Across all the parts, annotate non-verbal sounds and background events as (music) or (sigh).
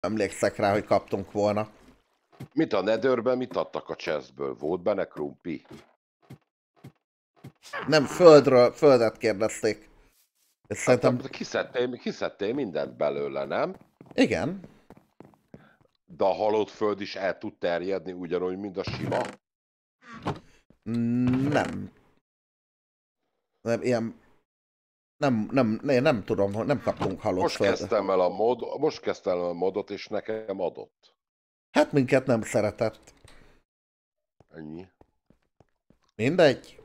emlékszek rá, hogy kaptunk volna. Mit a nedőrben, mit adtak a chestből? Volt benne krumpi? Nem, földről, földet kérdezték. Hát, szerintem... kiszedtél, kiszedtél mindent belőle, nem? Igen. De a halott föld is el tud terjedni ugyanúgy, mint a sima? Nem. Nem, ilyen nem, nem, nem, nem tudom, nem kaptunk halott Most kezdtem el a mod, most kezdtem el a modot, és nekem adott. Hát minket nem szeretett. Ennyi. Mindegy.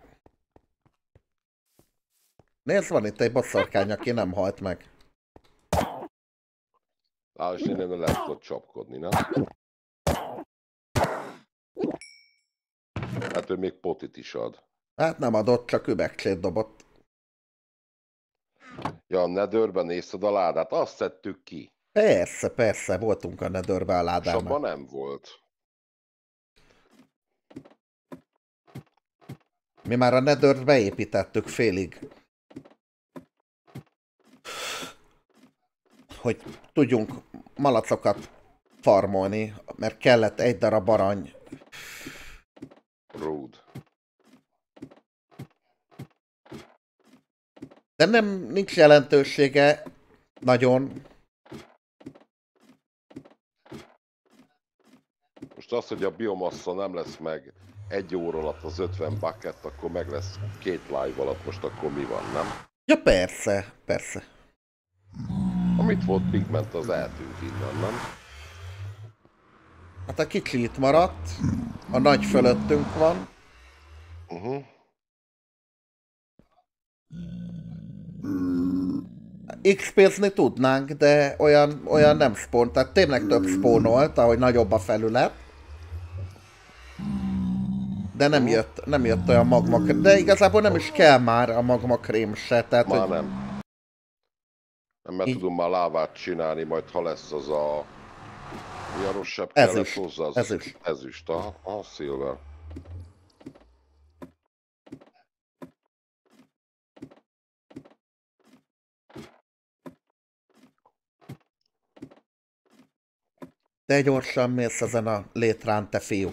Nézd, van itt egy bosszorkány, aki nem halt meg. Á, és én nem lehet ott csapkodni, nem? Hát ő még potit is ad. Hát nem adott, csak üvegcsét dobott. Ja, a nedőrben nézted a ládát, azt szedtük ki. Persze, persze, voltunk a nedörben a ládában. És nem volt. Mi már a nedőrt beépítettük félig. Hogy tudjunk malacokat farmolni, mert kellett egy darab arany. Rude. De nem nincs jelentősége nagyon. Most az, hogy a biomassa nem lesz meg egy óra alatt az 50 bucket, akkor meg lesz két live alatt, most akkor mi van, nem? Ja persze, persze. Amit volt pigment, az eltűnt innen, nem? Hát a kicsi itt maradt, a nagy fölöttünk van. Uh-huh. XP-zni tudnánk, de olyan, olyan nem spont, tehát tényleg több spónolt, ahogy nagyobb a felület. De nem jött, nem jött olyan magma krém. De igazából nem is kell már a magma krém se. Tehát, már hogy... nem. Nem, mert Így... tudom már lávát csinálni, majd ha lesz az a... Mi a rosszabb ez kellett hozzá? Az ezüst, ezüst, Ezüst, a, a szilver. Te gyorsan mész ezen a létrán, te fiú.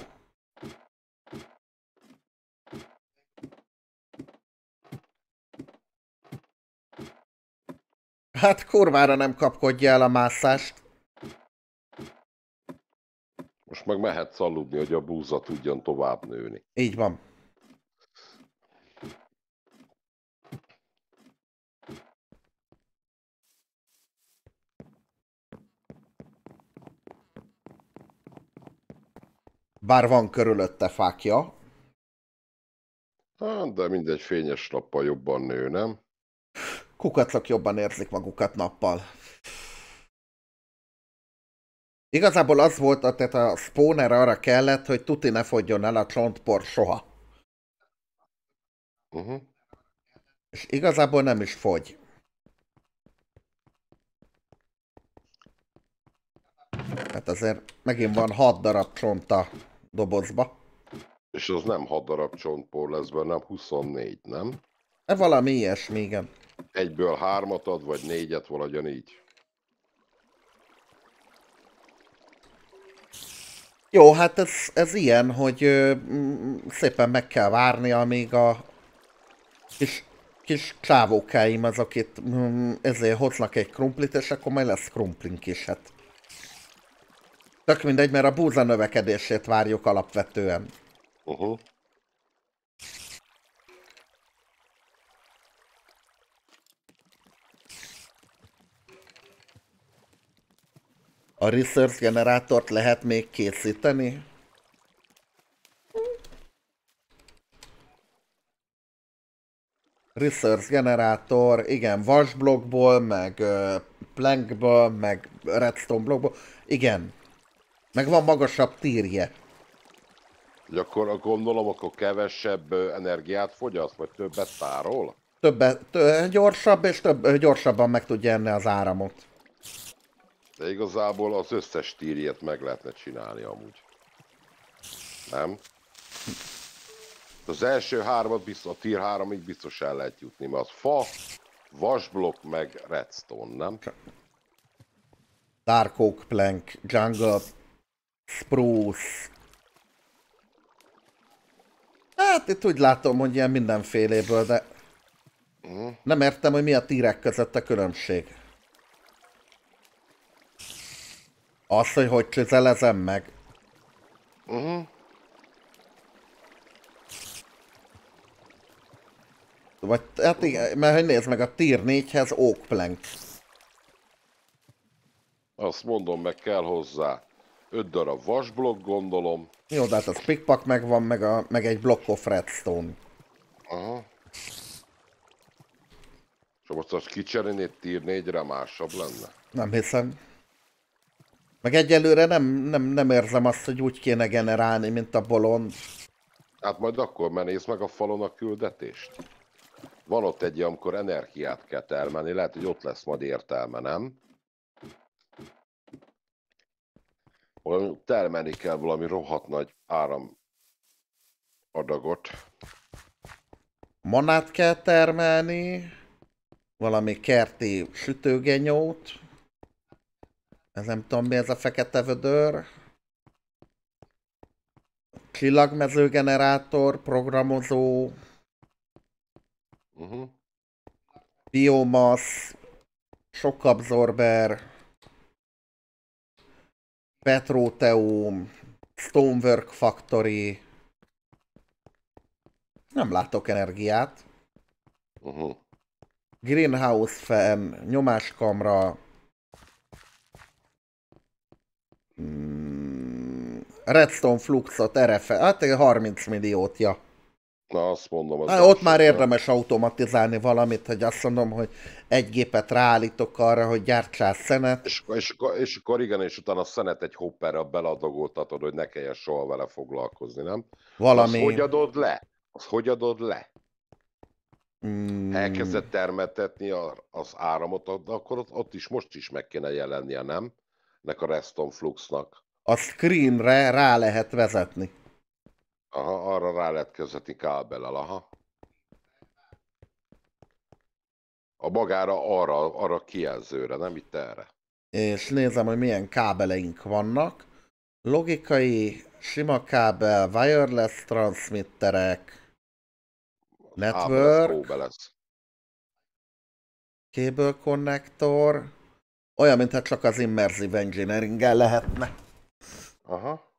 Hát kurvára nem kapkodja el a mászást. Most meg mehetsz aludni, hogy a búza tudjon tovább nőni. Így van. Bár van körülötte fákja. Hát, de mindegy fényes nappal jobban nő, nem? Kukatlak jobban érzik magukat nappal. Igazából az volt, tehát a spawner arra kellett, hogy tuti ne fogjon el a csontpor soha. Uh-huh. És igazából nem is fogy. Hát azért megint van hat darab csonta dobozba. És az nem 6 darab csontpor lesz benne, 24, nem? E valami ilyesmi, igen. Egyből hármat ad, vagy négyet, valahogyan így. Jó, hát ez, ez ilyen, hogy ö, szépen meg kell várni, amíg a kis, kis csávókáim azok itt ezért hoznak egy krumplit, és akkor majd lesz krumplink is, hát. Tök mindegy, mert a búza növekedését várjuk alapvetően. Uh-huh. A research generátort lehet még készíteni? Research generátor, igen, vasblokkból, meg plankból, meg redstone blokkból. Igen, meg van magasabb térje. Akkor gondolom, akkor kevesebb energiát fogyaszt, vagy többet tárol? Többet, tő, gyorsabb, és több, gyorsabban meg tudja enni az áramot. De igazából az összes tírjét meg lehetne csinálni amúgy. Nem? Az első hármat biztos, a tír három, ig biztos el lehet jutni, mert az fa, vasblokk meg redstone, nem? Dark Oak Plank, Jungle sprós. Hát itt úgy látom, hogy ilyen mindenféléből, de mhm. nem értem, hogy mi a tírek között a különbség. Az, hogy hogy csizelezem meg. Uh-huh. Vagy, hát igen, mert hogy nézd meg, a tier 4-hez oak plank. Azt mondom, meg kell hozzá öt darab vasblokk, gondolom. Jó, de hát az pickpack megvan, meg, a, meg egy block of redstone. Aha. És most azt kicserélnéd tier 4-re másabb lenne? Nem hiszem. Meg egyelőre nem, nem, nem érzem azt, hogy úgy kéne generálni, mint a bolond. Hát majd akkor menész meg a falon a küldetést. Van ott egy, amikor energiát kell termelni, lehet, hogy ott lesz majd értelme, nem? valami, termelni kell valami rohadt nagy áram adagot. Manát kell termelni, valami kerti sütőgenyót. Ez nem tudom mi ez a fekete vödör. Csillagmezőgenerátor, programozó. Uh-huh. Biomasz, sokkabzorber. Petroteum, Stonework Factory. Nem látok energiát. Uh-huh. Greenhouse fan, nyomáskamra. Hmm, Redstone fluxot, RFE, hát 30 milliót, ja. Na, azt mondom. Az Na, ott már érdemes automatizálni valamit, hogy azt mondom, hogy egy gépet ráállítok arra, hogy gyártsál szenet. És, és, és akkor igen, és utána a szenet egy hopperra beladagoltatod, hogy ne kelljen soha vele foglalkozni, nem? Valami. Azt hogy adod le? Azt hogy adod le? Hmm. Elkezdett termetetni az áramot, akkor ott, ott is most is meg kéne jelennie, nem? Nek a Reston Fluxnak. A screenre rá lehet vezetni. Aha, arra rá lehet közvetni kábellel, aha. A magára arra, arra kijelzőre, nem itt erre. És nézem, hogy milyen kábeleink vannak. Logikai, sima kábel, wireless transmitterek, network, lesz. cable connector, olyan, mintha csak az immersive engineering lehetne. Aha.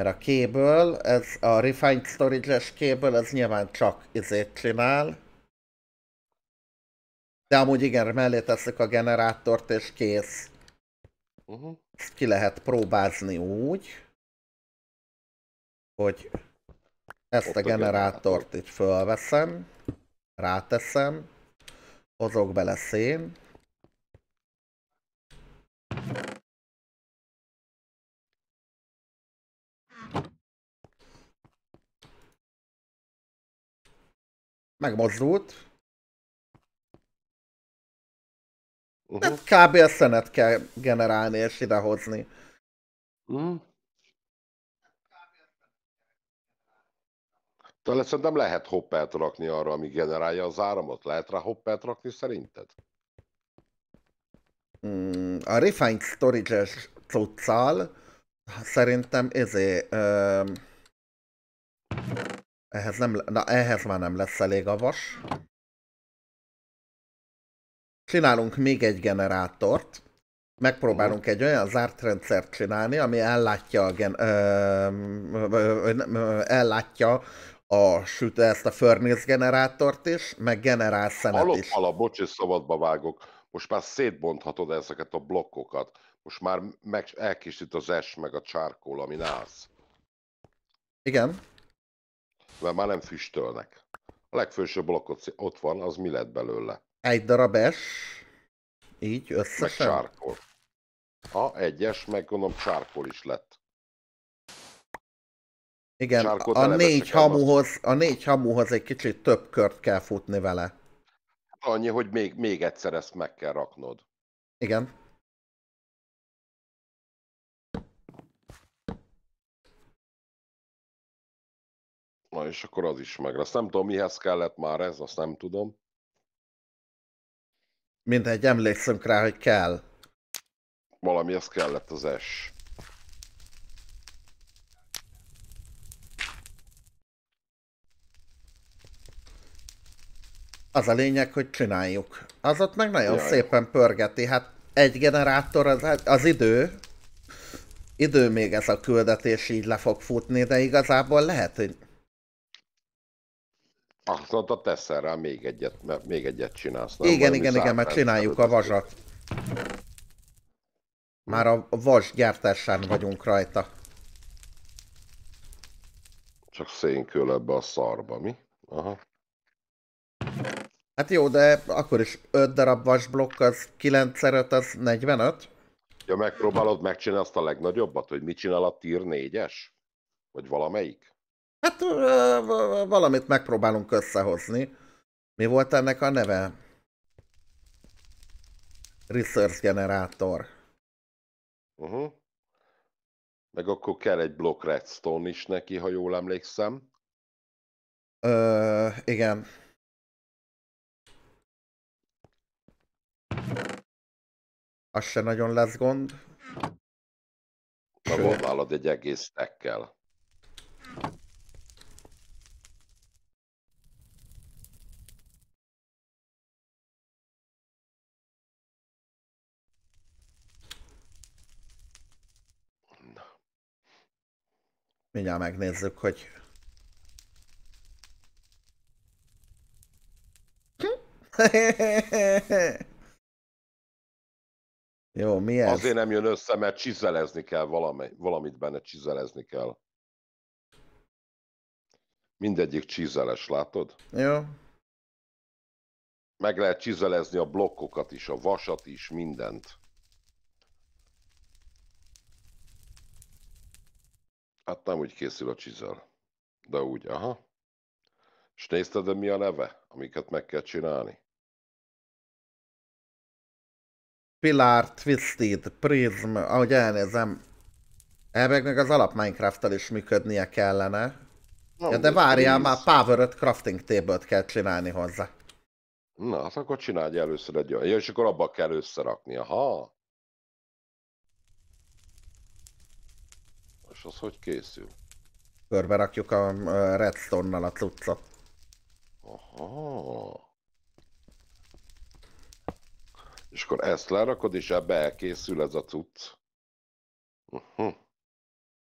Mert a kéből, ez a Refined Storage-es kéből, ez nyilván csak izét csinál. De amúgy igen, mellé tesszük a generátort és kész. Uh -huh. Ezt ki lehet próbázni úgy, hogy ezt Ott a generátort a itt fölveszem, ráteszem, hozok bele szén, megmozdult. Uh-huh. Hát kb. a szenet kell generálni és idehozni. Uh-huh. Talán szerintem lehet hoppelt rakni arra, ami generálja az áramot. Lehet rá hoppelt rakni szerinted? Mm, a Refined Storage-es cuccal szerintem ezé... Ö... Ehhez, nem, na, ehhez már nem lesz elég a vas. Csinálunk még egy generátort. Megpróbálunk egy olyan zárt rendszert csinálni, ami ellátja a, gen, ö, ö, ö, ellátja a süt, ezt a furnace generátort is, meg generál szemet Alop, is. Alap, és szabadba vágok. Most már szétbonthatod ezeket a blokkokat. Most már meg, elkészít az es meg a csárkól, ami állsz. Igen mert már nem füstölnek. A legfőső blokk ott van, az mi lett belőle? Egy darab es, így összesen? Meg sárkol. Ha, egyes, meg gondolom sárkol is lett. Igen, a négy, hamuhoz, a négy hamuhoz egy kicsit több kört kell futni vele. Annyi, hogy még, még egyszer ezt meg kell raknod. Igen. Na és akkor az is meg lesz. Nem tudom, mihez kellett már ez, azt nem tudom. Mindegy, emlékszünk rá, hogy kell. Valami ez kellett az S. Az a lényeg, hogy csináljuk. Az ott meg nagyon Jaj. szépen pörgeti. Hát egy generátor az, az idő, idő még ez a küldetés így le fog futni, de igazából lehet, hogy azt mondta, teszel rá még egyet, mert még egyet csinálsz. Nem? Igen, igen, igen, mert csináljuk a vasat. Már a vas gyártásán vagyunk rajta. Csak szénkül ebbe a szarba, mi? Aha. Hát jó, de akkor is 5 darab vasblokk, az 9 szeret az 45. Ja, megpróbálod megcsinálni azt a legnagyobbat, hogy mit csinál a tier 4-es? Vagy valamelyik? Hát valamit megpróbálunk összehozni. Mi volt ennek a neve? Research generátor. Uh mhm. -huh. Meg akkor kell egy blokk redstone is neki, ha jól emlékszem. Ö, igen. Az se nagyon lesz gond. Na, Sőt. egy egész tekkel. Mindjárt megnézzük, hogy... (laughs) Jó, mi ez? Azért nem jön össze, mert csizelezni kell valami, valamit benne, csizelezni kell. Mindegyik csizeles, látod? Jó. Meg lehet csizelezni a blokkokat is, a vasat is, mindent. Hát nem úgy készül a csizel. De úgy, aha. És nézted, de mi a neve, amiket meg kell csinálni? Pilar, Twisted, Prism, ahogy elnézem, elvégnek az alap minecraft is működnie kellene. Na, ja, de várjál, már Power crafting table kell csinálni hozzá. Na, hát akkor csinálj először egy olyan. Ja, és akkor abba kell összerakni, aha. az hogy készül? Körbe rakjuk a redstone-nal a cuccot. Aha. És akkor ezt lerakod, és ebbe elkészül ez a cucc. Uh hm. -huh.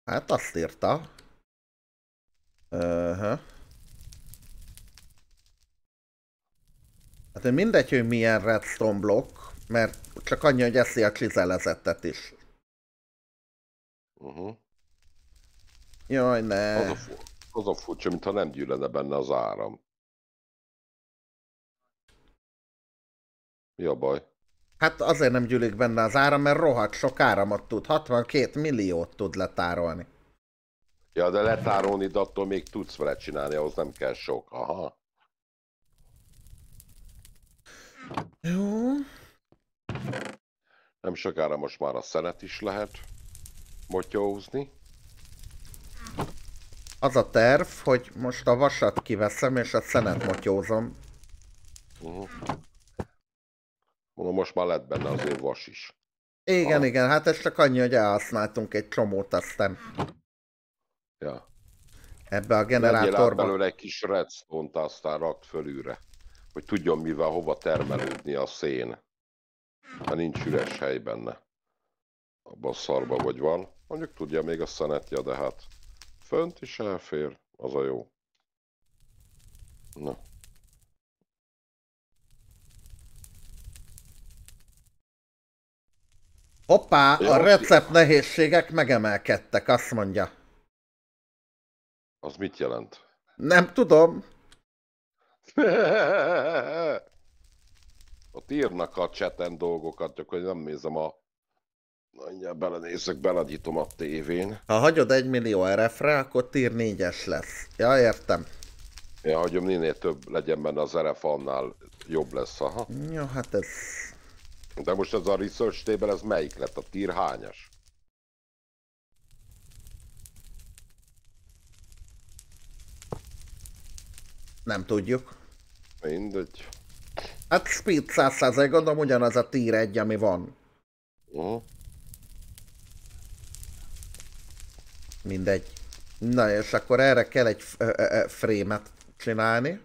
Hát azt írta. Uh -huh. Hát mindegy, hogy milyen redstone blokk, mert csak annyi, hogy eszi a csizelezettet is. Uh-huh. Jaj, ne. Az a, az a furcsa, mintha nem gyűlene benne az áram. Mi a baj? Hát azért nem gyűlik benne az áram, mert rohadt sok áramot tud. 62 milliót tud letárolni. Ja, de letárolni, de attól még tudsz vele csinálni, ahhoz nem kell sok. Aha. Jó. Nem sokára most már a szenet is lehet motyózni az a terv, hogy most a vasat kiveszem és a szenet motyózom. Uh-huh. most már lett benne az azért vas is. Igen, ah. igen, hát ez csak annyi, hogy elhasználtunk egy csomót, aztán. Ja. Ebbe a generátorba. belőle egy kis redstone-t, aztán rakt fölülre, hogy tudjon mivel hova termelődni a szén. Ha nincs üres hely benne. Abban a szarba vagy van. Mondjuk tudja még a szenetje, de hát fönt is elfér, az a jó. Na. Hoppá, jó, a recept nehézségek megemelkedtek, azt mondja. Az mit jelent? Nem tudom. (laughs) Ott írnak a cseten dolgokat, csak hogy nem nézem a mondja, belenézek, beladítom a tévén. Ha hagyod egy millió RF-re, akkor tír négyes lesz. Ja, értem. Ja, hagyom, minél több legyen benne az RF, annál jobb lesz, aha. Jó, ja, hát ez... De most ez a research table, ez melyik lett? A tír hányas? Nem tudjuk. Mindegy. Hát speed 100 gondolom ugyanaz a tír egy ami van. Uh-huh. Mindegy. Na, és akkor erre kell egy frémet csinálni,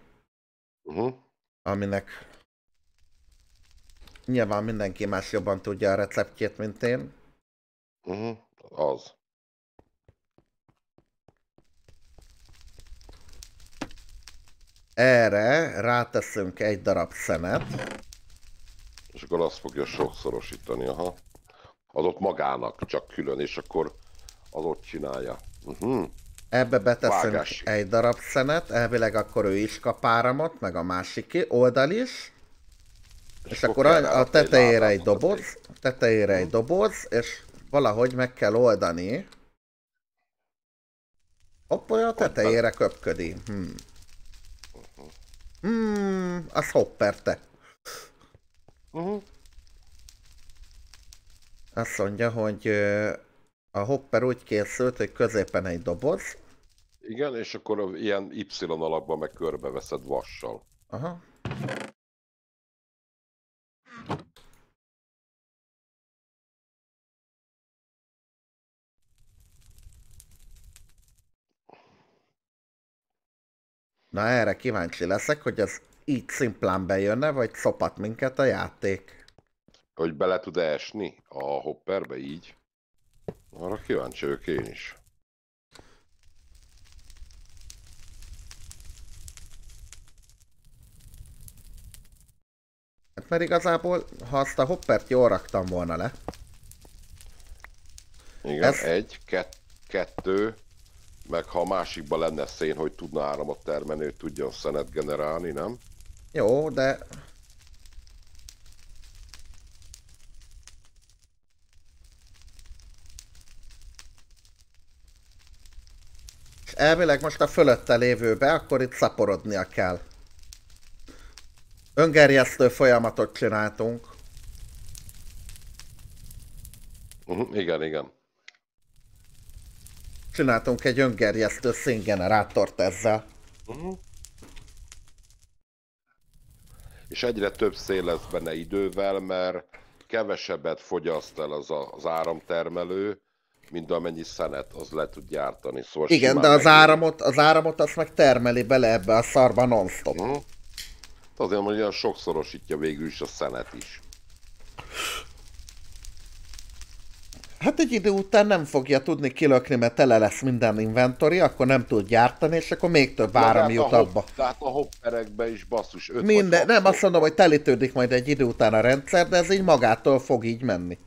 uh-huh. aminek nyilván mindenki más jobban tudja a receptjét, mint én. Uh-huh. Az. Erre ráteszünk egy darab szemet. És akkor azt fogja sokszorosítani, aha. Adott magának csak külön, és akkor az ott csinálja. Uh-huh. Ebbe beteszünk Vágási. egy darab szenet, elvileg akkor ő is kap áramot, meg a másik oldal is. És, és akkor a, a tetejére egy doboz, a tetejére egy mhm. doboz, és valahogy meg kell oldani. Hopp, olyan a tetejére köpködi. Hmm. Mhm. Hmm, az hopper te. Uh-huh. Azt mondja, hogy a hopper úgy készült, hogy középen egy doboz. Igen, és akkor ilyen Y alakban meg körbeveszed vassal. Aha. Na erre kíváncsi leszek, hogy ez így szimplán bejönne, vagy szopat minket a játék. Hogy bele tud -e esni a hopperbe így? Arra kíváncsi vagyok én is. Hát mert igazából, ha azt a hoppert jól raktam volna le. Igen, ez... egy, kett, kettő, meg ha a másikban lenne szén, hogy tudna áramot termelni, hogy tudjon szenet generálni, nem? Jó, de elvileg most a fölötte lévőbe, akkor itt szaporodnia kell. Öngerjesztő folyamatot csináltunk. Uh-huh, igen, igen. Csináltunk egy öngerjesztő színgenerátort ezzel. Uh-huh. És egyre több szél lesz benne idővel, mert kevesebbet fogyaszt el az, a, az áramtermelő, mint amennyi szenet az le tud gyártani. Szóval Igen, de az meg... áramot, az áramot azt meg termeli bele ebbe a szarba non-stop. Hmm. Azért mondom, hogy olyan sokszorosítja végül is a szenet is. Hát egy idő után nem fogja tudni kilökni, mert tele lesz minden inventori, akkor nem tud gyártani, és akkor még több áram hát jut a abba. Tehát a hopperekbe is basszus. Minden, nem azt mondom, hogy telítődik majd egy idő után a rendszer, de ez így magától fog így menni.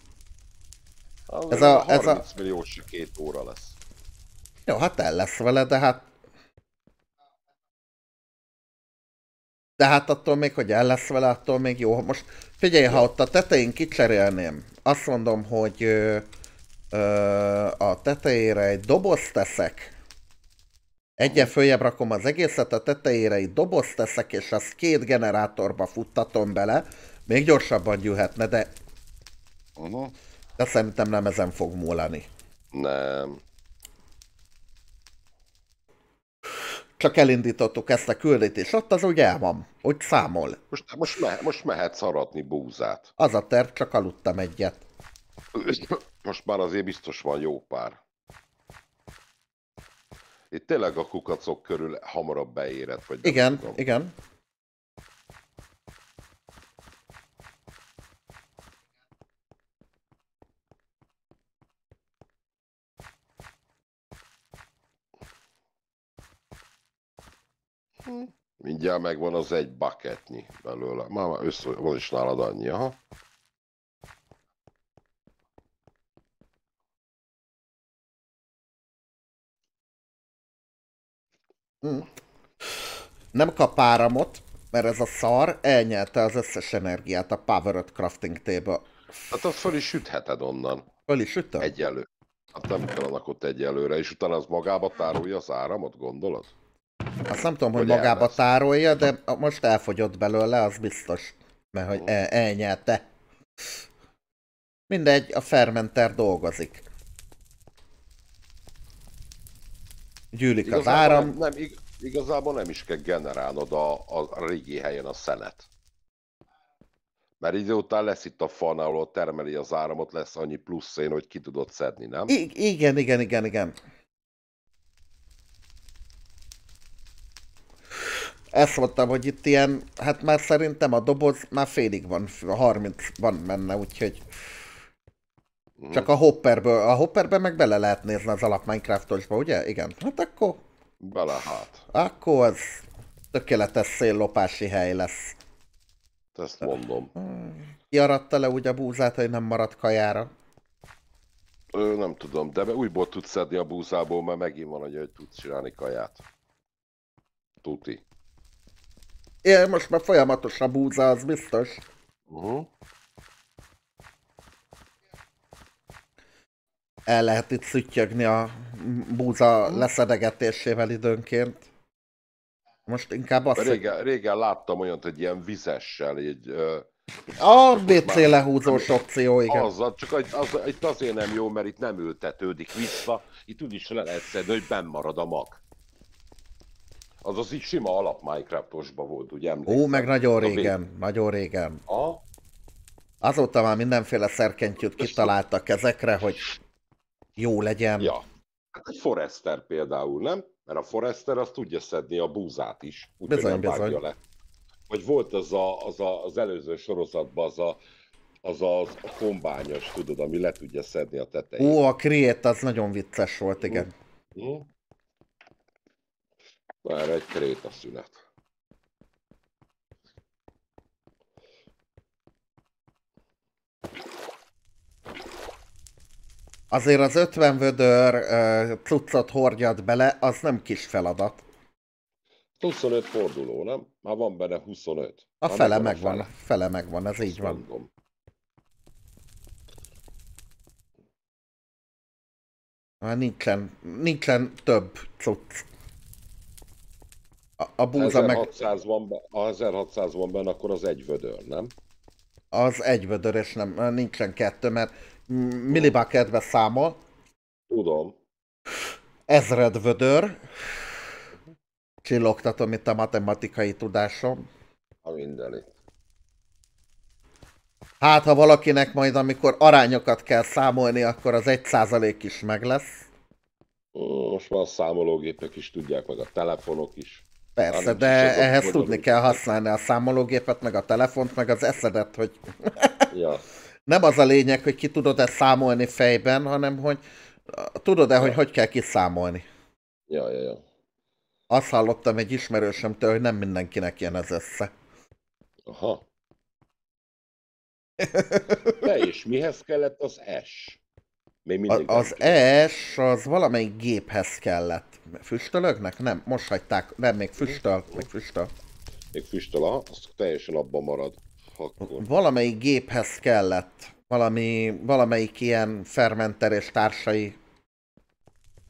Az ez a, ez a... milliós két óra lesz. Jó, hát el lesz vele, de hát... De hát attól még, hogy el lesz vele, attól még jó. Most figyelj, ha ott a tetején kicserélném, azt mondom, hogy ö, ö, a tetejére egy dobozt teszek, egyen följebb rakom az egészet, a tetejére egy dobozt teszek, és azt két generátorba futtatom bele, még gyorsabban gyűhetne, de... Uh-huh. De szerintem nem ezen fog múlani. Nem. Csak elindítottuk ezt a küldetést, ott az ugye el van, úgy számol. Most, most, me, most mehet szaradni búzát. Az a terv, csak aludtam egyet. Most már azért biztos van jó pár. Itt tényleg a kukacok körül hamarabb beérett, vagy... Igen, tudom. igen. Mindjárt megvan az egy bucketnyi belőle. Már, már össze, van is nálad annyi, aha. Hm. Nem kap áramot, mert ez a szar elnyelte az összes energiát a Powered Crafting Table. Hát azt föl is sütheted onnan. Föl is sütöm? Egyelő. Hát nem kell annak ott egyelőre, és utána az magába tárolja az áramot, gondolod? Azt nem tudom, hogy, hogy magába elvesz. tárolja, de most elfogyott belőle, az biztos. Mert hogy el, elnyelte. Mindegy, a fermenter dolgozik. Gyűlik igazából az áram. Nem, igazából nem is kell generálnod a, a régi helyen a szelet. Mert idő után lesz itt a fan, ahol termeli az áramot, lesz annyi plusz szén, hogy ki tudod szedni, nem? I- igen, igen, igen, igen. ezt mondtam, hogy itt ilyen, hát már szerintem a doboz már félig van, 30 van menne, úgyhogy csak a hopperből, a hopperben meg bele lehet nézni az alap Minecraftosba, ugye? Igen. Hát akkor... Bele hát. Akkor az tökéletes széllopási hely lesz. Ezt mondom. Ki aratta le úgy a búzát, hogy nem maradt kajára? Ő, nem tudom, de újból tudsz szedni a búzából, mert megint van, hogy tudsz csinálni kaját. Tuti. Én most már folyamatos a búza, az biztos. Uh-huh. El lehet itt szüttyögni a búza uh-huh. leszedegetésével időnként. Most inkább azt... Régen, hogy... régen láttam olyat, hogy ilyen vizessel így... A WC lehúzós opció, igen. Az, csak az, az, itt azért nem jó, mert itt nem ültetődik vissza. Itt úgy is le lehet szedni, hogy benn marad a mag az az így sima alap Minecraftosba volt, ugye emlékszem. Ó, meg nagyon régen, a nagyon régen. A? Azóta már mindenféle szerkentyűt kitaláltak ezekre, hogy jó legyen. Ja. Hát egy Forester például, nem? Mert a Forester az tudja szedni a búzát is, úgy, bizony, nem bizony. le. Vagy volt az, a, az, a, az előző sorozatban az a, az a, a kombányos, tudod, ami le tudja szedni a tetejét. Ó, a Create az nagyon vicces volt, igen. Mm. Mm. Már egy kréta szünet. Azért az 50 vödör uh, cuccot hordjad bele, az nem kis feladat. 25 forduló, nem? Már van benne 25. A Már fele megvan, a fele. fele megvan, ez Azt így van. Mondom. Már nincsen, nincsen több cucc. A, a búza 1600 meg... Van, a 1600 van benne, akkor az egy vödör, nem? Az egy vödör, és nem, nincsen kettő, mert kedve számol. Tudom. Ezred vödör. Csillogtatom itt a matematikai tudásom. A mindenit. Hát, ha valakinek majd, amikor arányokat kell számolni, akkor az egy százalék is meg lesz. Most már a számológépek is tudják, meg a telefonok is. Persze, de ehhez tudni kell használni a számológépet, meg a telefont, meg az eszedet, hogy (laughs) ja. nem az a lényeg, hogy ki tudod-e számolni fejben, hanem hogy tudod-e, ja. hogy hogy kell kiszámolni. Ja, ja, ja. Azt hallottam egy ismerősömtől, hogy nem mindenkinek jön ez össze. Aha. (laughs) De és mihez kellett az S? Még az S az valamelyik géphez kellett. Füstölögnek? Nem, most hagyták. Nem, még füstöl. Még füstöl. Még füstöl, az teljesen abban marad. Akkor. Valamelyik géphez kellett. Valami, valamelyik ilyen fermenter és társai.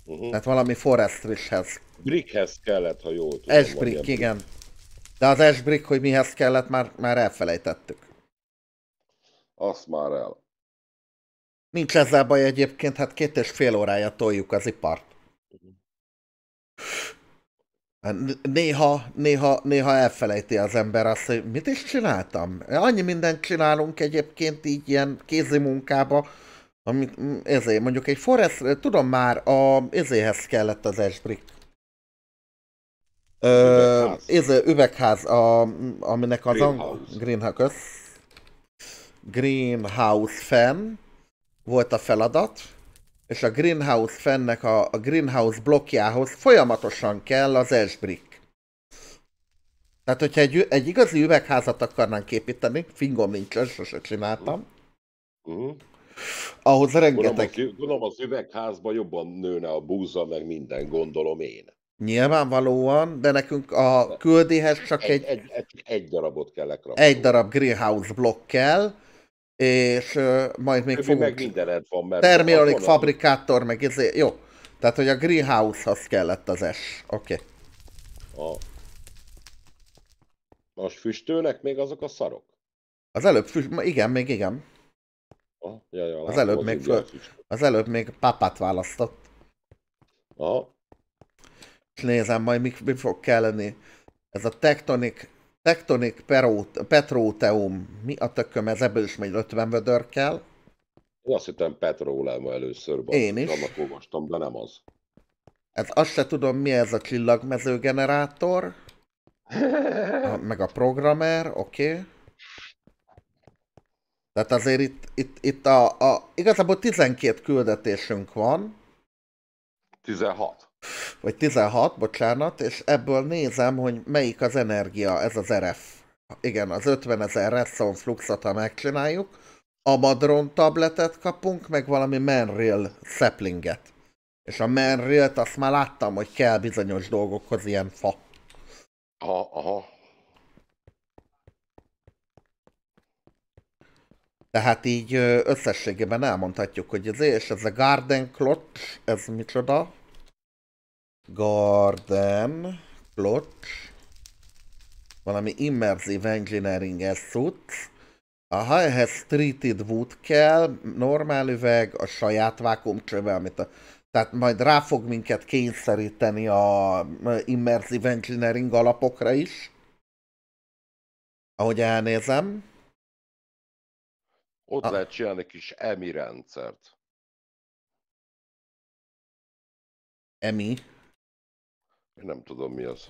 Uh-huh. Tehát valami forestrishez. Brickhez kellett, ha jól tudom. Esbrick, igen. De az esbrick, hogy mihez kellett, már, már elfelejtettük. Azt már el. Nincs ezzel baj egyébként, hát két és fél órája toljuk az ipart. Hát néha, néha, néha elfelejti az ember azt, hogy mit is csináltam. Annyi mindent csinálunk egyébként így ilyen kézi munkába, amit ezért mondjuk egy forest, tudom már, a ezéhez kellett az esbrik. ez izé, üvegház, a, aminek az angol... Greenhouse. Greenhouse fan volt a feladat és a Greenhouse fennek a, a Greenhouse blokkjához folyamatosan kell az esbrik. Tehát, hogyha egy, egy igazi üvegházat akarnánk építeni, fingom nincs, sose csináltam, uh-huh. ahhoz rengeteg... Gondolom az, az üvegházban jobban nőne a búza, meg minden, gondolom én. Nyilvánvalóan, de nekünk a küldéhez csak egy... Egy, egy, egy, egy darabot kell lekrapni. Egy darab greenhouse blokk kell, és uh, majd még Többi fogunk... meg mindened van, mert... Terminalik, fabrikátor, meg izé... Jó. Tehát, hogy a greenhouse-hoz kellett az S. Oké. Okay. A... Most füstőnek még azok a szarok? Az előbb füst... Igen, még igen. A, ja, ja, az, előbb még föl... az előbb még papát választott. A. És nézem majd, mi, mi fog kelleni. Ez a tektonik. Tektonik Petróteum, Petroteum, mi a tököm, ez ebből is még 50 vödör kell. Én azt hittem Petróleum először, bár Én is. annak olvastam, de nem az. Ez hát azt se tudom, mi ez a csillagmezőgenerátor. A, meg a programmer, oké. Okay. Tehát azért itt, itt, itt a, a, igazából 12 küldetésünk van. 16 vagy 16, bocsánat, és ebből nézem, hogy melyik az energia, ez az RF. Igen, az 50 ezer Redstone Fluxot, ha megcsináljuk, Amadron tabletet kapunk, meg valami Manreal szeplinget. És a Menril-t, azt már láttam, hogy kell bizonyos dolgokhoz ilyen fa. Aha, aha. Tehát így összességében elmondhatjuk, hogy ez, és ez a Garden Clot, ez micsoda? Garden, plot, valami immersive engineering eszut. Aha, ehhez treated wood kell, normál üveg, a saját vákumcsöve, amit a... Tehát majd rá fog minket kényszeríteni a immersive engineering alapokra is. Ahogy elnézem. Ott a... Ah. lehet csinálni kis EMI rendszert. EMI? Én nem tudom mi az.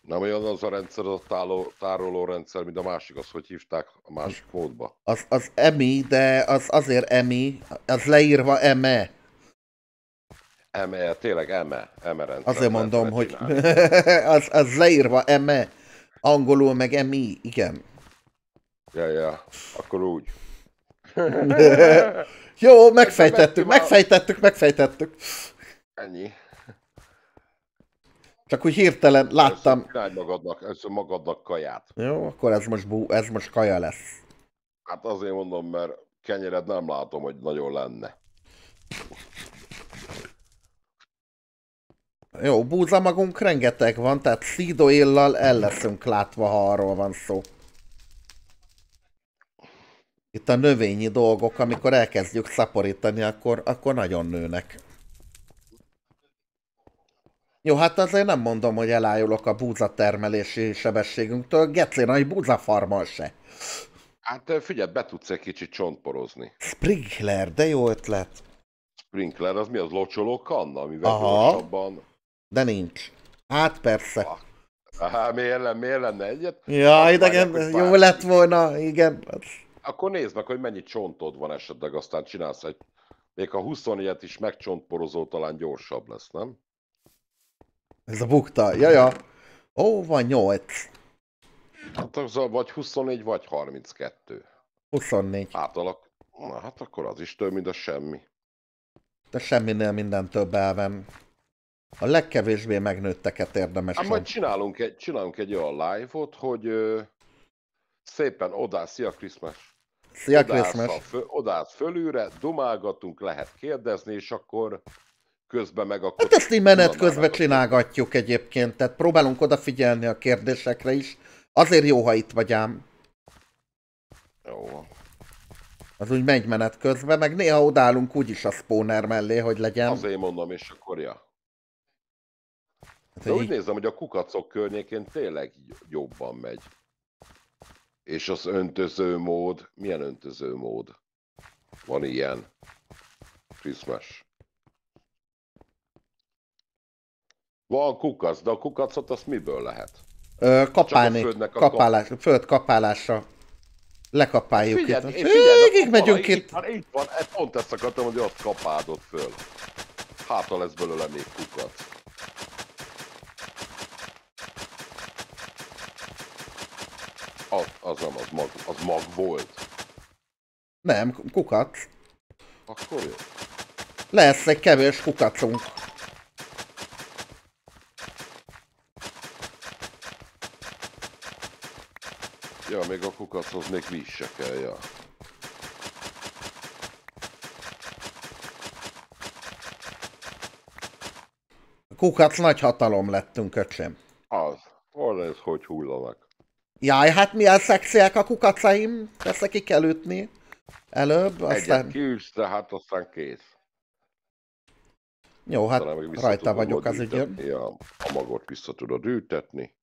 Nem olyan az a rendszer, az a táló, tároló rendszer, mint a másik, az hogy hívták a másik módba? Az, az EMI, de az azért EMI, az leírva EME. EME, tényleg EME, EME rendszer. Azért mondom, hogy (laughs) az, az leírva EME, angolul meg EMI, igen. Ja, ja, akkor úgy. (laughs) Jó, megfejtettük, megfejtettük, megfejtettük. Ennyi. Csak úgy hirtelen láttam. Ez magadnak, először magadnak kaját. Jó, akkor ez most, bú, ez most kaja lesz. Hát azért mondom, mert kenyered nem látom, hogy nagyon lenne. Jó, búza magunk rengeteg van, tehát szídoillal el leszünk látva, ha arról van szó itt a növényi dolgok, amikor elkezdjük szaporítani, akkor, akkor nagyon nőnek. Jó, hát azért nem mondom, hogy elájulok a búza termelési sebességünktől, Geci nagy búzafarmal se. Hát figyelj, be tudsz egy kicsit csontporozni. Sprinkler, de jó ötlet. Sprinkler, az mi az locsoló kanna, amivel Aha. gyorsabban... De nincs. Hát persze. Ah, hát miért, lenne, miért lenne egyet? Ja, idegen, jó lett volna, igen akkor nézd meg, hogy mennyi csontod van esetleg, aztán csinálsz egy... Még a 24-et is megcsontporozó talán gyorsabb lesz, nem? Ez a bukta, jaja. Ó, van 8. Hát az vagy 24, vagy 32. 24. Átalak. Na hát akkor az is több, mint a semmi. De semminél minden több elven. A legkevésbé megnőtteket érdemes. Hát majd csinálunk egy, csinálunk egy olyan live-ot, hogy ö, szépen odá, szia Krisztmas. Szia, odaállsz, föl, fölülre, dumálgatunk, lehet kérdezni, és akkor közben meg akkor... Hát ezt így menet közben csinálgatjuk egyébként, tehát próbálunk odafigyelni a kérdésekre is. Azért jó, ha itt vagy ám. Jó. Az úgy megy menet közben, meg néha odállunk úgyis a spawner mellé, hogy legyen. Azért mondom, és akkor ja. Hát, De úgy nézem, hogy a kukacok környékén tényleg jobban megy. És az öntöző mód, milyen öntöző mód? Van ilyen. Christmas. Van kukac, de a kukacot azt miből lehet? Ö, kapálni, a kapálás, kap... föld kapálásra lekapáljuk figyeld, itt. Figyeld, Végig megyünk itt. Hát itt van, pont ezt akartam, hogy ott kapádod föl. Hát, ha lesz belőle még kukac. Az, nem, az mag, az mag volt. Nem, kukac. Akkor jó. Lesz egy kevés kukacunk. Ja, még a kukachoz még víz se kell, ja. Kukac nagy hatalom lettünk, öcsém. Az. Hol ez, hogy hullanak? Jaj, hát milyen szexiek a kukacaim, persze ki kell ütni. Előbb, aztán... Egyet de hát aztán kész. Jó, hát Talán, rajta vagyok az ügyön. Ja, a magot vissza tudod ültetni.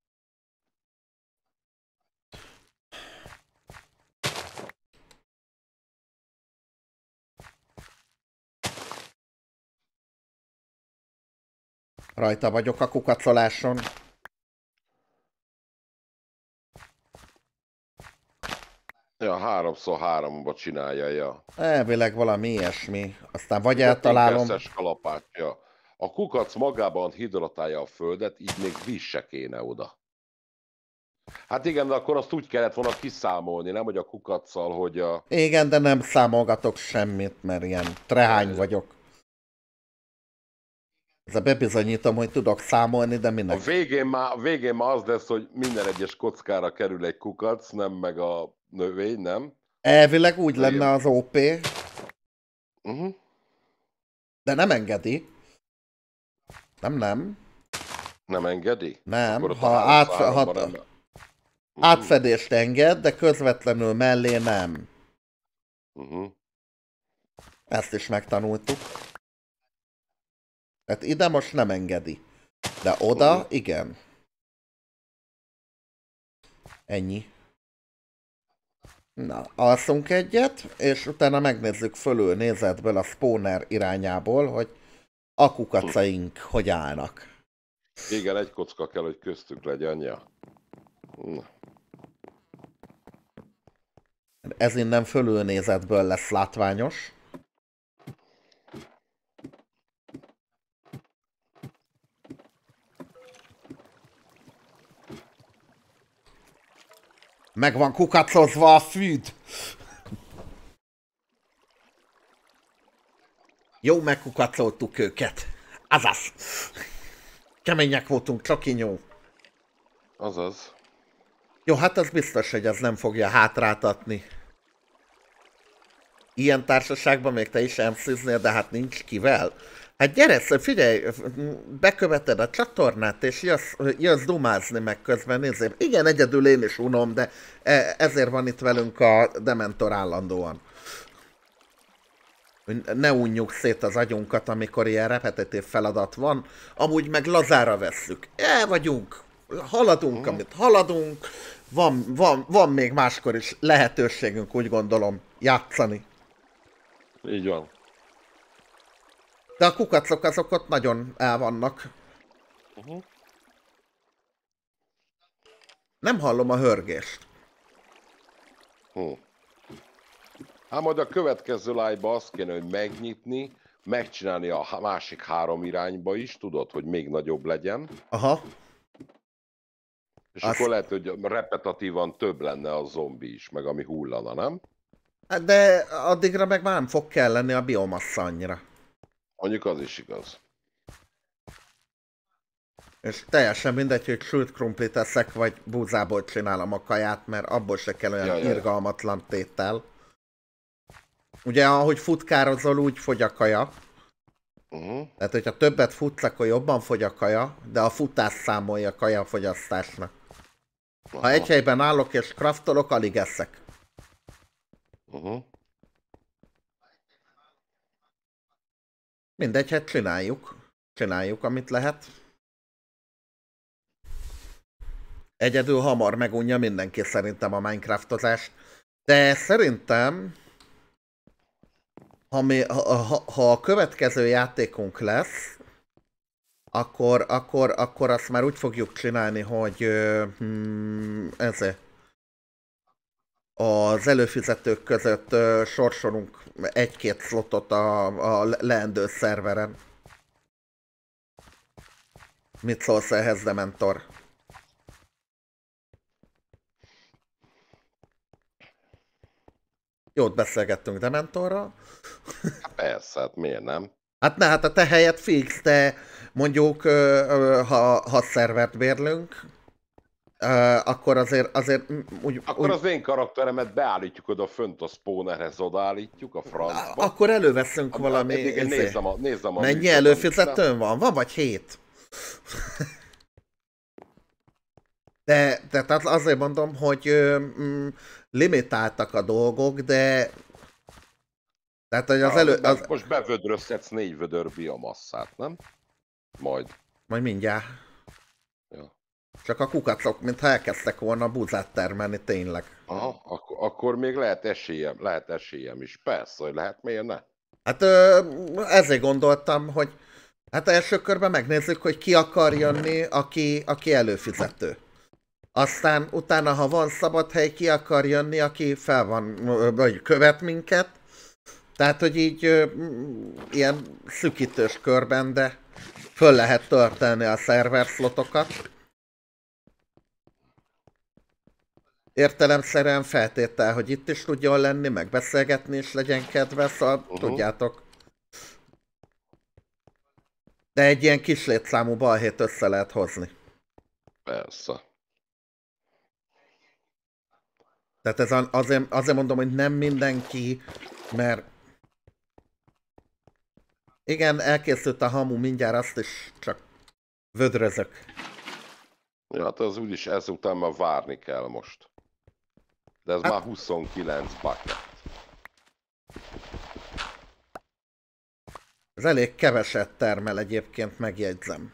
Rajta vagyok a kukacoláson. Ja, háromszor háromba csinálja, ja. Elvileg valami ilyesmi. Aztán vagy eltalálom... kalapátja. A kukac magában hidratálja a földet, így még víz se kéne oda. Hát igen, de akkor azt úgy kellett volna kiszámolni, nem, hogy a kukacsal, hogy a... Igen, de nem számolgatok semmit, mert ilyen trehány vagyok. Ez a bebizonyítom, hogy tudok számolni, de minden. A végén már, végén már az lesz, hogy minden egyes kockára kerül egy kukac, nem meg a növény, nem? Elvileg úgy Növény. lenne az OP. Uh-huh. Mhm. De nem engedi. Nem, nem. Nem engedi? Nem, Akkor ha, át, ha uh-huh. átfedést enged, de közvetlenül mellé nem. Uh-huh. Ezt is megtanultuk. Tehát ide most nem engedi. De oda, uh-huh. igen. Ennyi. Na, alszunk egyet, és utána megnézzük fölül nézetből a spawner irányából, hogy hm. hogy állnak. Igen, egy kocka kell, hogy köztük legyen, ja. Hm. Ez innen fölülnézetből lesz látványos. Meg van kukacozva a fűt. Jó, megkukacoltuk őket. Azaz. Kemények voltunk, csak jó. Azaz. Jó, hát az biztos, hogy ez nem fogja hátrátatni. Ilyen társaságban még te is emszűznél, de hát nincs kivel. Hát gyere, figyelj, beköveted a csatornát, és jössz, jössz dumázni meg közben, nézzél. Igen, egyedül én is unom, de e, ezért van itt velünk a Dementor állandóan. Ne unjuk szét az agyunkat, amikor ilyen repetitív feladat van, amúgy meg lazára vesszük. El vagyunk, haladunk, mhm. amit haladunk, van, van, van még máskor is lehetőségünk, úgy gondolom, játszani. Így van. De a kukatlok azok ott nagyon el vannak. Uh-huh. Nem hallom a hörgést. Hm. Hát majd a következő lájba azt kéne, hogy megnyitni, megcsinálni a másik három irányba is, tudod, hogy még nagyobb legyen. Aha. És azt... akkor lehet, hogy repetatívan több lenne a zombi is, meg ami hullana, nem? Hát de addigra meg már nem fog kelleni a biomassa annyira. Mondjuk az is igaz. És teljesen mindegy, hogy sült krumplit eszek, vagy búzából csinálom a kaját, mert abból se kell olyan ja, ja. irgalmatlan tétel. Ugye, ahogy futkározol, úgy fogy a kaja. Uh-huh. Tehát, hogyha többet futsz, akkor jobban fogy a kaja, de a futás számolja a kaja fogyasztásnak. Ha egy helyben állok és kraftolok, alig eszek. Uh-huh. Mindegy, hát csináljuk. Csináljuk, amit lehet. Egyedül hamar megunja mindenki szerintem a Minecraftozást. De szerintem, ha, mi, ha, ha, ha a következő játékunk lesz, akkor, akkor, akkor azt már úgy fogjuk csinálni, hogy hmm, ezért az előfizetők között sorsolunk egy-két slotot a, a leendő szerveren. Mit szólsz ehhez, Dementor? Jót beszélgettünk Dementorra. Hát persze, hát miért nem? Hát ne, hát a te helyet fix, te mondjuk, ha, ha szervert bérlünk, Uh, akkor azért, azért úgy, Akkor úgy... az én karakteremet beállítjuk oda fönt a spawnerhez, odaállítjuk a francba. Akkor előveszünk a, valami... Eddig én izé- nézzem a, nézzem a Mennyi műsor, előfizetőn van? Van vagy hét? de, de tehát azért mondom, hogy mm, limitáltak a dolgok, de... Tehát, hogy az elő... Az... Most bevödrözhetsz négy vödör biomasszát, nem? Majd. Majd mindjárt. Csak a kukacok, mintha elkezdtek volna buzát termelni, tényleg. Aha, akkor, akkor még lehet esélyem, lehet esélyem is. Persze, hogy lehet, miért ne? Hát ö, ezért gondoltam, hogy hát első körben megnézzük, hogy ki akar jönni, aki, aki előfizető. Aztán utána, ha van szabad hely, ki akar jönni, aki fel van, vagy követ minket. Tehát, hogy így ö, ilyen szükítős körben, de föl lehet tölteni a szerverslotokat. értelemszerűen feltétel, hogy itt is tudjon lenni, meg beszélgetni is legyen kedve, szóval uh-huh. tudjátok. De egy ilyen kis létszámú balhét össze lehet hozni. Persze. Tehát ez azért, azért mondom, hogy nem mindenki, mert igen, elkészült a hamu, mindjárt azt is csak vödrözök. Ja, hát az úgyis ezután már várni kell most. De ez hát... már 29 bucket. Ez elég keveset termel egyébként, megjegyzem.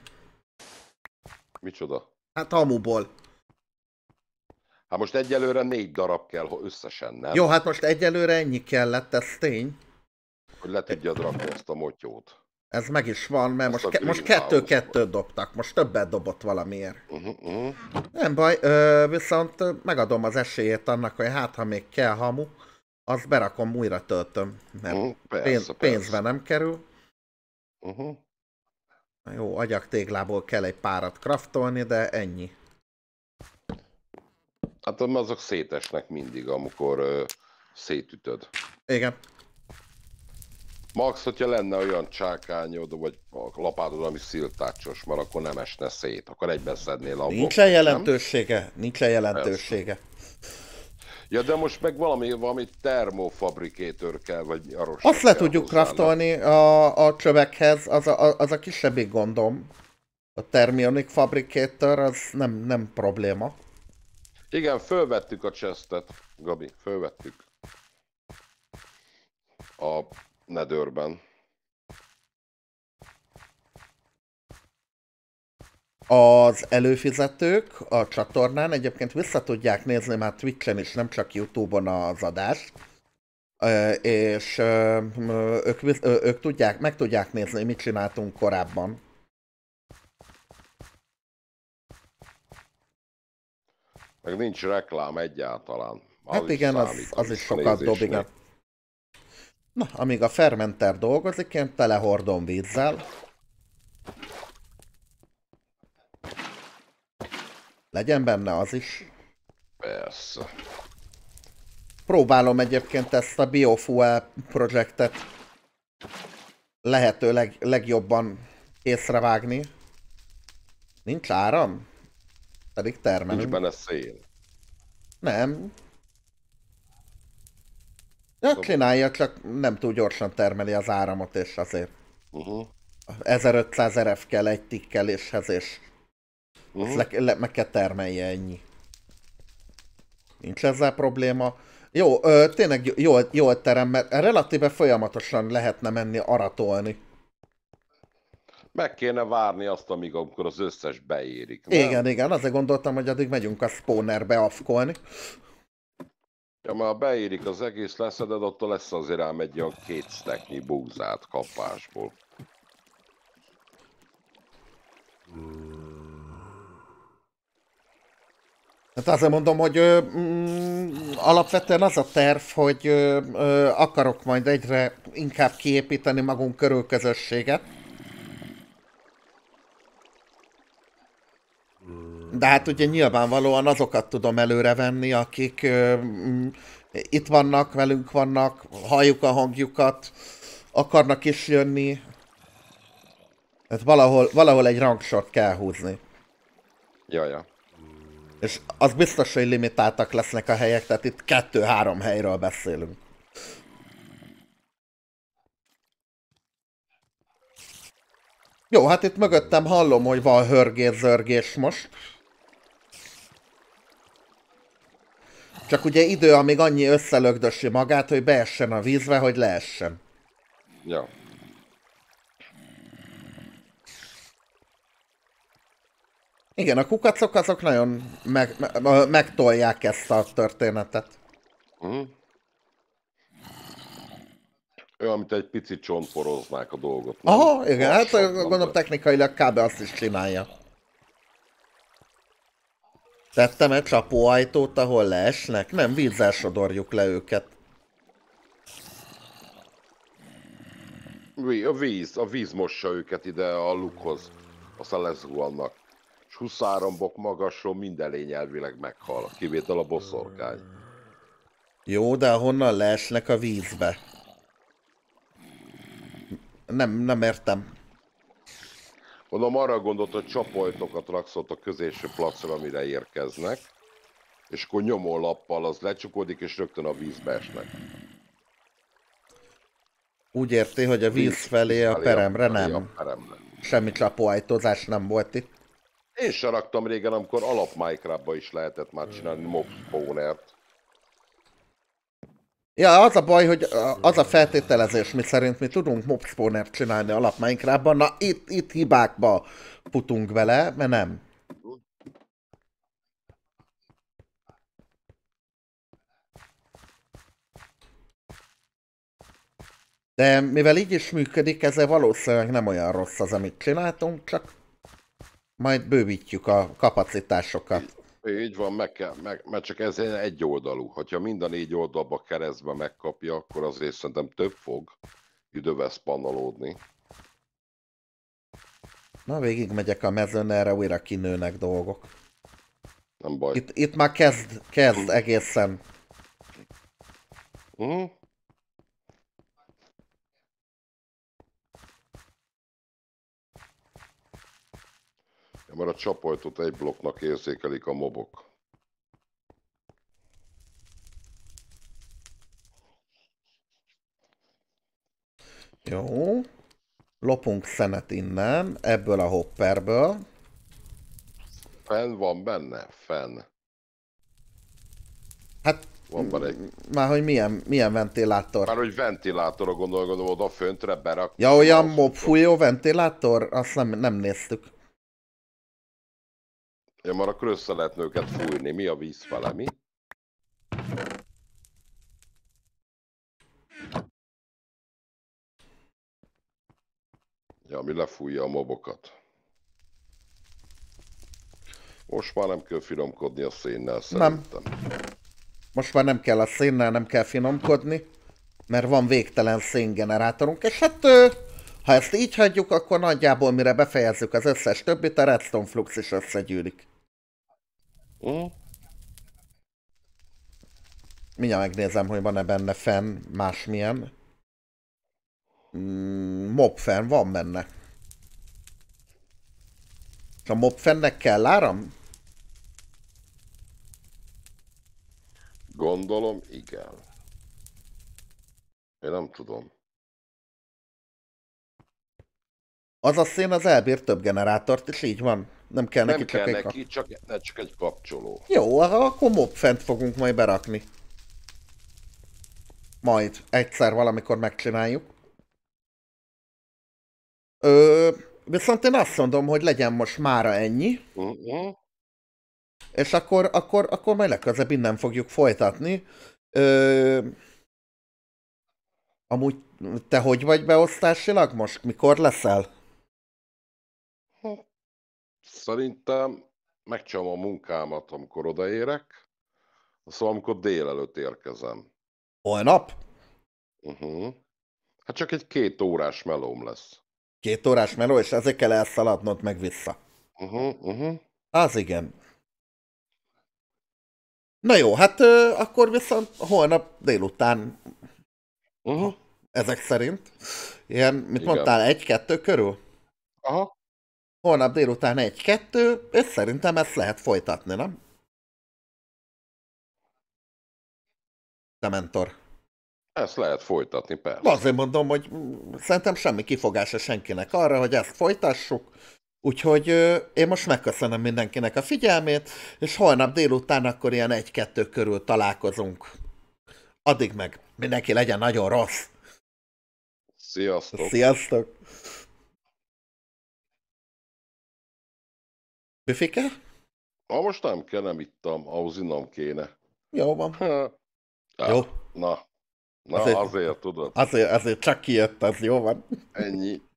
Micsoda? Hát hamuból. Hát most egyelőre négy darab kell összesen, nem? Jó, hát most egyelőre ennyi kellett, ez tény. Hogy le rakni ezt a motyót. Ez meg is van, mert most, ke- most kettő kettő dobtak, most többet dobott valamiért. Uh-huh, uh-huh. Nem baj, ö, viszont megadom az esélyét annak, hogy hát ha még kell hamu, azt berakom, újra töltöm, mert uh, persze, pénz, persze. pénzbe nem kerül. Uh-huh. Jó, agyaktéglából kell egy párat kraftolni, de ennyi. Hát azok szétesnek mindig, amikor ö, szétütöd. Igen. Max, hogyha lenne olyan csákányod, vagy a lapátod, ami sziltácsos, mert akkor nem esne szét, akkor egyben szednél abból. Nincs jelentősége, nem? nincs jelentősége. Ja, de most meg valami, valami termofabrikátor kell, vagy arról Azt le tudjuk kraftolni a, a csövekhez, az a, a, az a kisebbik gondom. A Termionic Fabricator az nem, nem probléma. Igen, fölvettük a csesztet, Gabi, fölvettük. A Nedőrben. Az előfizetők a csatornán egyébként vissza tudják nézni már Twitch-en is, nem csak Youtube-on az adást, és ők, ők tudják, meg tudják nézni, mit csináltunk korábban. Meg nincs reklám egyáltalán. Az hát igen, az, az is sokat dob, igen. Na, amíg a fermenter dolgozik, én telehordom vízzel. Legyen benne az is. Persze. Próbálom egyébként ezt a biofuel projektet lehető leg, legjobban észrevágni. Nincs áram? Pedig termelünk. Nincs benne szél. Nem, Ja, csinálja, csak nem túl gyorsan termeli az áramot, és azért uh-huh. 1500 RF kell egy tikkeléshez, és uh-huh. le, le, meg kell termelje ennyi. Nincs ezzel probléma. Jó, ö, tényleg jó, jó terem, mert relatíve folyamatosan lehetne menni aratolni. Meg kéne várni azt, amíg amikor az összes beérik. Nem? Igen, igen, azért gondoltam, hogy addig megyünk a spawnerbe afkolni. Ja, már beérik az egész, leszeded, attól lesz az rám egy olyan két steknyi búzát kapásból. Hát azért mondom, hogy mm, alapvetően az a terv, hogy ö, ö, akarok majd egyre inkább kiépíteni magunk körülközösséget. De hát ugye nyilvánvalóan azokat tudom előrevenni, akik ö, mm, itt vannak, velünk vannak, halljuk a hangjukat, akarnak is jönni. Tehát valahol, valahol egy rangsort kell húzni. Jaja. Ja. És az biztos, hogy limitáltak lesznek a helyek, tehát itt kettő-három helyről beszélünk. Jó, hát itt mögöttem hallom, hogy van hörgés-zörgés most. Csak ugye idő, amíg annyi összelögdösi magát, hogy beessen a vízbe, hogy leessen. Ja. Igen, a kukacok azok nagyon meg, me, megtolják ezt a történetet. Mm. Olyan, mint egy picit csomporoznák a dolgot. Aha, igen, hát gondolom technikailag kb. azt is csinálja tettem egy csapóajtót, ahol leesnek? Nem, vízzel sodorjuk le őket. A víz, a víz mossa őket ide a lukhoz. a lezuhannak. És 23 bok magasról minden lény elvileg meghal, kivétel a boszorkány. Jó, de honnan leesnek a vízbe? Nem, nem értem. Mondom, arra gondolt, hogy csapajtokat rakszott a közéső placra, amire érkeznek, és akkor lappal az lecsukódik, és rögtön a vízbe esnek. Úgy érti, hogy a víz felé a peremre nem. A peremre. Semmi csapóajtozás nem volt itt. Én se raktam régen, amikor alap minecraft is lehetett már csinálni mob spawnert. Ja, az a baj, hogy az a feltételezés, mi szerint mi tudunk mobspawner csinálni alap Minecraftban, na itt, itt hibákba putunk vele, mert nem. De mivel így is működik, ezzel valószínűleg nem olyan rossz az, amit csináltunk, csak majd bővítjük a kapacitásokat. Így van, meg kell, meg, mert csak ez egy oldalú. Ha mind a négy oldalba keresztbe megkapja, akkor azért szerintem több fog idővel spannolódni. Na, végig megyek a mezőn, erre újra kinőnek dolgok. Nem baj. Itt, itt már kezd, kezd egészen. Uh-huh. mert a csapajtot egy blokknak érzékelik a mobok. Jó. Lopunk szemet innen, ebből a hopperből. Fenn van benne? Fenn. Hát van benne egy... Már hogy milyen, milyen ventilátor? Már hogy ventilátor, gondolom, gondolom oda föntre berak. Ja, olyan mobfújó ventilátor? Azt nem, nem néztük. Ja, már akkor össze lehetne őket fújni. Mi a víz fele, mi? Ja, mi lefújja a mobokat. Most már nem kell finomkodni a szénnel szerintem. Nem. Most már nem kell a szénnel, nem kell finomkodni, mert van végtelen széngenerátorunk, és hát ha ezt így hagyjuk, akkor nagyjából mire befejezzük az összes többit, a redstone flux is összegyűlik. Mindjárt megnézem, hogy van-e benne fenn másmilyen. Mm, mob fenn van benne. És a mob fennek kell áram? Gondolom, igen. Én nem tudom. Az a szén az elbír több generátort, és így van. Nem kell nem neki, kell csak, neki egy csak, ne, csak egy kapcsoló. Jó, akkor mob fent fogunk majd berakni. Majd egyszer valamikor megcsináljuk. Ö, viszont én azt mondom, hogy legyen most mára ennyi. Uh-huh. És akkor, akkor, akkor majd legközebb innen fogjuk folytatni. Ö, amúgy te hogy vagy beosztásilag most? Mikor leszel? szerintem megcsalom a munkámat, amikor odaérek, szóval amikor délelőtt érkezem. Holnap? Uh-huh. Hát csak egy két órás melóm lesz. Két órás meló, és ezért kell elszaladnod meg vissza. Uh-huh, uh-huh. Az igen. Na jó, hát ö, akkor viszont holnap délután uh-huh. ezek szerint. Ilyen, mit Igen. mondtál, egy-kettő körül? Aha holnap délután egy-kettő, és szerintem ezt lehet folytatni, nem? Te mentor. Ezt lehet folytatni, persze. Azért mondom, hogy szerintem semmi kifogása senkinek arra, hogy ezt folytassuk. Úgyhogy én most megköszönöm mindenkinek a figyelmét, és holnap délután akkor ilyen egy-kettő körül találkozunk. Addig meg mindenki legyen nagyon rossz. Sziasztok! Sziasztok! Büfike? Ha most nem kell, nem ittam, ahhoz innom kéne. Jó van. Ha, jó. Na, na azért, azért tudod. Azért, azért csak kijött, az jó van. Ennyi.